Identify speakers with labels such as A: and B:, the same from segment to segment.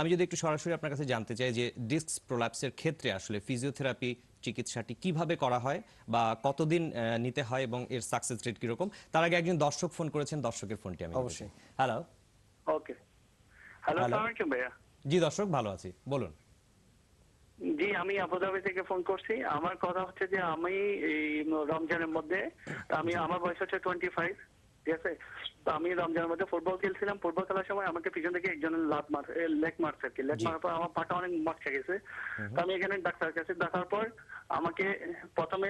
A: আমি যদি একটু সরাসরি আপনার কাছে জানতে চাই যে ডিস্ক প্রোল্যাপসের ক্ষেত্রে আসলে ফিজিওথেরাপি চিকিৎসাটি কিভাবে করা হয় বা কতদিন নিতে হয় এবং এর সাকসেস রেট কিরকম তার আগে একজন দর্শক ফোন করেছেন দর্শকের ফোনটি আমি অবশ্যই হ্যালো
B: ওকে হ্যালো ভাইয়া
A: জি দর্শক ভালো আছি বলুন
B: জি আমি আবুধাবি থেকে ফোন করছি আমার কথা হচ্ছে যে আমি এই রমজানের মধ্যে আমি আমার বয়স হচ্ছে টোয়েন্টি ফাইভ ঠিক আছে আমি রমজানের মধ্যে ফুটবল খেলছিলাম ফুটবল খেলার সময় আমাকে পিছন থেকে একজনের লাভ মার লেগ মারছে আর কি লেগ মারার পর আমার পাটা অনেক মাছ খেয়ে গেছে তো আমি এখানে ডাক্তার কাছে দেখার পর আমাকে প্রথমে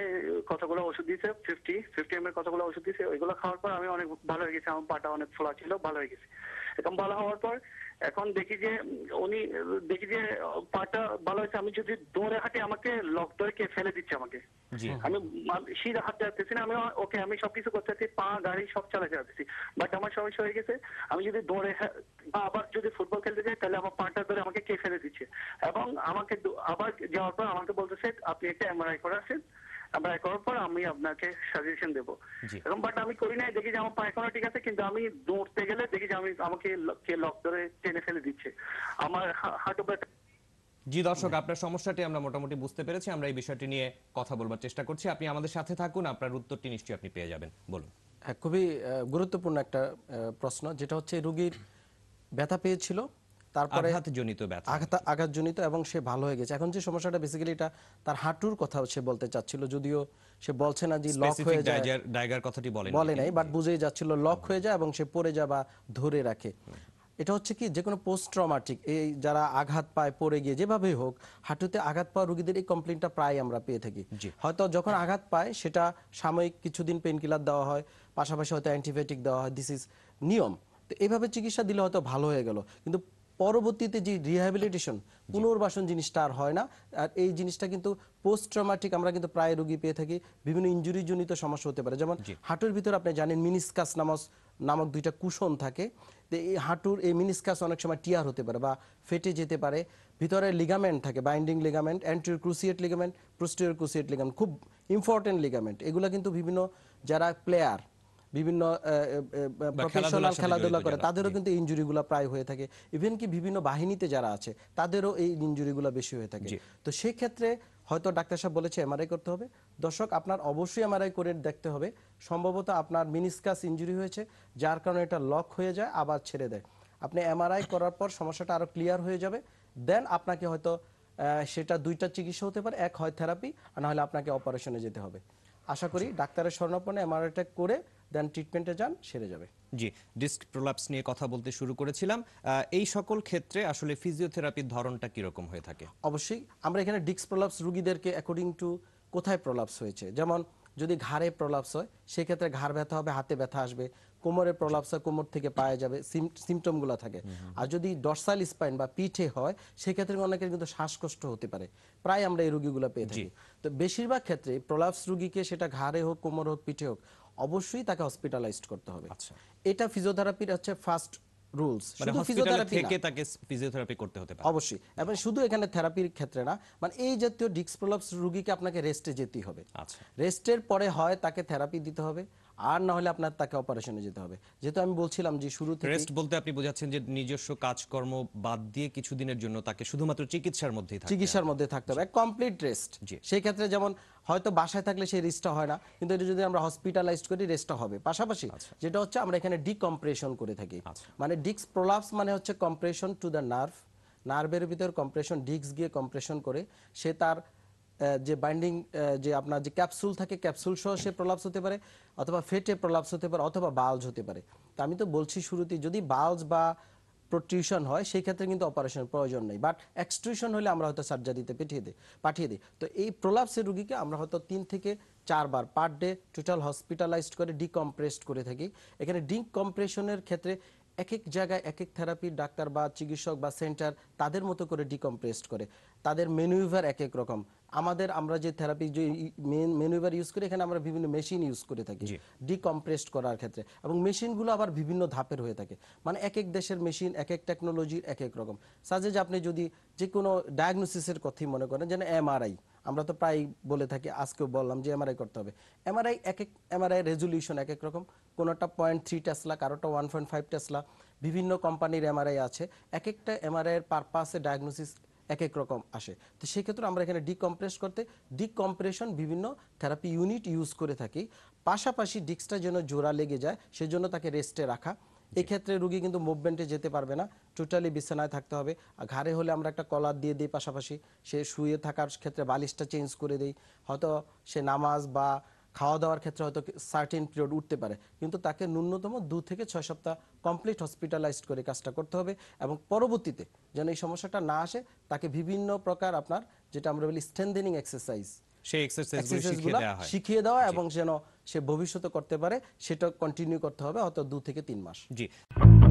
B: কতগুলো ওষুধ দিয়েছে ফিফটি ফিফটি এম এর কতগুলো ওষুধ দিয়েছে ওইগুলো খাওয়ার পর আমি অনেক ভালো হয়ে গেছি আমার পাটা অনেক ফোলা ছিল ভালো হয়ে গেছে এরকম বলা হওয়ার পর এখন দেখি যে উনি দেখি যে পাটা ভালো হয়েছে আমি যদি দৌড়ে হাঁটে আমাকে লক ধরে কে ফেলে দিচ্ছে আমাকে আমি সিধা হাত যাচ্তেছি না আমি ওকে আমি সবকিছু করতেছি পা গাড়ি সব চালাতে যাচ্ছি বাট আমার সমস্যা হয়ে গেছে আমি যদি দৌড়ে আবার যদি ফুটবল খেলতে যাই তাহলে আমার পাটা ধরে আমাকে কে ফেলে দিচ্ছে এবং আমাকে আবার যাওয়ার পর আমাকে বলতেছে আপনি একটা এমআরআই করাছেন অ্যাপ্লাই করার পর আমি আপনাকে সাজেশন দেবো এখন বাট আমি করি নাই দেখি যে আমার পায়খানা ঠিক আছে কিন্তু আমি দৌড়তে গেলে দেখি যে আমি আমাকে কে লক ধরে টেনে ফেলে দিচ্ছে আমার হাঁটু ব্যথা
A: জি দর্শক আপনার সমস্যাটি আমরা মোটামুটি বুঝতে পেরেছি আমরা এই বিষয়টি নিয়ে কথা বলবার চেষ্টা করছি আপনি আমাদের সাথে থাকুন আপনার উত্তরটি নিশ্চয়ই আপনি পেয়ে যাবেন বলুন
C: হ্যাঁ, খুবই গুরুত্বপূর্ণ একটা প্রশ্ন যেটা হচ্ছে রুগীর ব্যথা পেয়েছিল তারপরে আঘাতজনিত ব্যথা আঘাত আঘাতজনিত এবং সে ভালো হয়ে গেছে এখন যে সমস্যাটা বেসিক্যালি এটা তার হাঁটুর কথা সে বলতে চাচ্ছিল যদিও সে বলছে না যে লক হয়ে যায়
A: ডাইগার কথাটি বলে বলে নাই
C: বাট বুঝেই যাচ্ছিল লক হয়ে যায় এবং সে পড়ে যা ধরে রাখে এটা হচ্ছে কি যে কোনো পোস্ট ট্রমাটিক এই যারা আঘাত পায় পড়ে গিয়ে যেভাবে হোক হাঁটুতে আঘাত পাওয়া রোগীদের এই কমপ্লেনটা প্রায় আমরা পেয়ে থাকি হয়তো যখন আঘাত পায় সেটা সাময়িক কিছুদিন পেন কিলার দেওয়া হয় পাশাপাশি হয়তো অ্যান্টিবায়োটিক দেওয়া হয় দিস ইজ নিয়ম তো এইভাবে চিকিৎসা দিলে হয়তো ভালো হয়ে গেল কিন্তু পরবর্তীতে যে রিহ্যাবিলিটেশন পুনর্বাসন জিনিসটা আর হয় না আর এই জিনিসটা কিন্তু পোস্ট ট্রমাটিক আমরা কিন্তু প্রায় রোগী পেয়ে থাকি বিভিন্ন ইঞ্জুরিজনিত সমস্যা হতে পারে যেমন হাঁটুর ভিতরে আপনি জানেন মিনিসকাস নামক নামক দুইটা কুশন থাকে এই হাঁটুর এই মিনিসকাস অনেক সময় টিয়ার হতে পারে বা ফেটে যেতে পারে ভিতরে লিগামেন্ট থাকে binding ligament anterior cruciate ligament posterior cruciate ligament খুব ইম্পর্টেন্ট লিগামেন্ট এগুলো কিন্তু বিভিন্ন যারা প্লেয়ার বিভিন্ন প্রফেশনাল খেলাধুলা করে তাদেরও কিন্তু ইঞ্জুরিগুলো প্রায় হয়ে থাকে ইভেন কি বিভিন্ন বাহিনীতে যারা আছে তাদেরও এই ইঞ্জুরিগুলো বেশি হয়ে থাকে তো সেই ক্ষেত্রে হয়তো ডাক্তার সাহেব বলেছে এমআরআই করতে হবে দর্শক আপনার অবশ্যই এমআরআই করে দেখতে হবে সম্ভবত আপনার মিনিসকাস ইঞ্জুরি হয়েছে যার কারণে এটা লক হয়ে যায় আবার ছেড়ে দেয় আপনি এমআরআই করার পর সমস্যাটা আরও ক্লিয়ার হয়ে যাবে দেন আপনাকে হয়তো সেটা দুইটা চিকিৎসা হতে পারে এক হয় থেরাপি আর নাহলে আপনাকে অপারেশনে যেতে হবে আশা করি ডাক্তারের স্বর্ণপণে এমআরআইটা করে দেন ট্রিটমেন্টে যান সেরে যাবে
A: জি ডিস্ক প্রলাপস নিয়ে কথা বলতে শুরু করেছিলাম এই সকল ক্ষেত্রে আসলে
C: ফিজিওথেরাপির ধরনটা কীরকম হয়ে থাকে অবশ্যই আমরা এখানে ডিস্ক প্রলাপস রুগীদেরকে অ্যাকর্ডিং টু কোথায় প্রলাপস হয়েছে যেমন যদি ঘাড়ে প্রলাপস হয় সেক্ষেত্রে ঘাড় ব্যথা হবে হাতে ব্যথা আসবে কোমরে প্রলাপস হয় কোমর থেকে পায়ে যাবে সিমটমগুলো থাকে আর যদি ডর্সাল স্পাইন বা পিঠে হয় সেক্ষেত্রে অনেকের কিন্তু শ্বাসকষ্ট হতে পারে প্রায় আমরা এই রুগীগুলো পেয়ে থাকি তো বেশিরভাগ ক্ষেত্রে প্রলাপস রুগীকে সেটা ঘাড়ে হোক কোমর হোক পিঠে হোক অবশ্যই তাকে হসপিটালাইজড করতে হবে আচ্ছা। এটা ফিজিওথেরাপির হচ্ছে ফার্স্ট মানে রুলস শুধু ফিজিওথেরাপি থেকে
A: তাকে ফিজিওথেরাপি
C: করতে হতে পারে অবশ্যই এবং শুধু এখানে থেরাপির ক্ষেত্রে না মানে এই জাতীয় ডিক্স প্রলাপস রোগীকে আপনাকে রেস্টে যেতে হবে আচ্ছা রেস্টের পরে হয় তাকে থেরাপি দিতে হবে আর না হলে আপনার তাকে অপারেশনে যেতে হবে যেহেতু আমি বলছিলাম যে শুরু থেকে রেস্ট
A: বলতে আপনি বোঝাচ্ছেন যে নিজস্ব কাজকর্ম বাদ দিয়ে
C: কিছুদিনের জন্য তাকে শুধুমাত্র চিকিৎসার মধ্যেই থাকতে চিকিৎসার মধ্যে থাকতে হবে কমপ্লিট রেস্ট সেই ক্ষেত্রে যেমন হয়তো বাসায় থাকলে সেই রেস্টটা হয় না কিন্তু এটা যদি আমরা হসপিটালাইজড করি রেস্টটা হবে পাশাপাশি আচ্ছা। যেটা হচ্ছে আমরা এখানে ডিকম্প্রেশন করে থাকি আচ্ছা। মানে ডিক্স প্রোলাপস মানে হচ্ছে কম্প্রেশন টু দ্য নার্ভ নার্ভের ভিতর কম্প্রেশন ডিক্স গিয়ে কম্প্রেশন করে সে তার যে বাইন্ডিং যে আপনার যে ক্যাপসুল থাকে ক্যাপসুল সহ সে প্রলাপস হতে পারে অথবা ফেটে প্রলাপস হতে পারে অথবা বালজ হতে পারে তো আমি তো বলছি শুরুতেই যদি বালজ বা প্রোটিউশন হয় সেই ক্ষেত্রে কিন্তু অপারেশনের প্রয়োজন নেই বাট এক্সট্রিউশন হলে আমরা হয়তো সার্জারিতে পাঠিয়ে দিই পাঠিয়ে দিই তো এই প্রলাপসের রুগীকে আমরা হয়তো তিন থেকে চারবার পার ডে টোটাল হসপিটালাইজড করে ডিকম্প্রেসড করে থাকি এখানে ডিকম্প্রেশনের ক্ষেত্রে এক এক জায়গায় এক এক থেরাপি ডাক্তার বা চিকিৎসক বা সেন্টার তাদের মতো করে ডিকম্প্রেসড করে তাদের মেনুইভার এক এক রকম আমাদের আমরা যে থেরাপি যে মেনুইভার ইউজ করি এখানে আমরা বিভিন্ন মেশিন ইউজ করে থাকি ডিকম্প্রেসড করার ক্ষেত্রে এবং মেশিনগুলো আবার বিভিন্ন ধাপের হয়ে থাকে মানে এক এক দেশের মেশিন এক এক টেকনোলজির এক এক রকম সাজে যে আপনি যদি যে কোনো ডায়াগনোসিসের কথাই মনে করেন যেন এমআরআই আমরা তো প্রায় বলে থাকি আজকেও বললাম যে এমআরআই করতে হবে এমআরআই এক এক এমআরআই রেজুলিউশন এক এক রকম কোনোটা পয়েন্ট থ্রি টেসলা কারোটা ওয়ান পয়েন্ট ফাইভ টেসলা বিভিন্ন কোম্পানির এমআরআই আছে এক একটা এর পারপাসে ডায়াগনোসিস এক এক রকম আসে তো সেক্ষেত্রে আমরা এখানে ডিকম্প্রেস করতে ডিকম্প্রেশন বিভিন্ন থেরাপি ইউনিট ইউজ করে থাকি পাশাপাশি ডিস্কটা যেন জোড়া লেগে যায় সেজন্য তাকে রেস্টে রাখা এক্ষেত্রে রুগী কিন্তু মুভমেন্টে যেতে পারবে না টোটালি বিছানায় থাকতে হবে আর ঘাড়ে হলে আমরা একটা কলার দিয়ে দিই পাশাপাশি সে শুয়ে থাকার ক্ষেত্রে বালিশটা চেঞ্জ করে দিই হয়তো সে নামাজ বা খাওয়া দাওয়ার ক্ষেত্রে হয়তো সার্টিন পিরিয়ড উঠতে পারে কিন্তু তাকে ন্যূনতম দু থেকে ছয় সপ্তাহ কমপ্লিট হসপিটালাইজড করে কাজটা করতে হবে এবং পরবর্তীতে যেন এই সমস্যাটা না আসে তাকে বিভিন্ন প্রকার আপনার যেটা আমরা বলি স্ট্রেন্থেনিং এক্সারসাইজ
A: সেই এক্সারসাইজগুলো
C: শিখিয়ে দেওয়া এবং যেন সে ভবিষ্যতে করতে পারে সেটা কন্টিনিউ করতে হবে হয়তো দু থেকে তিন মাস জি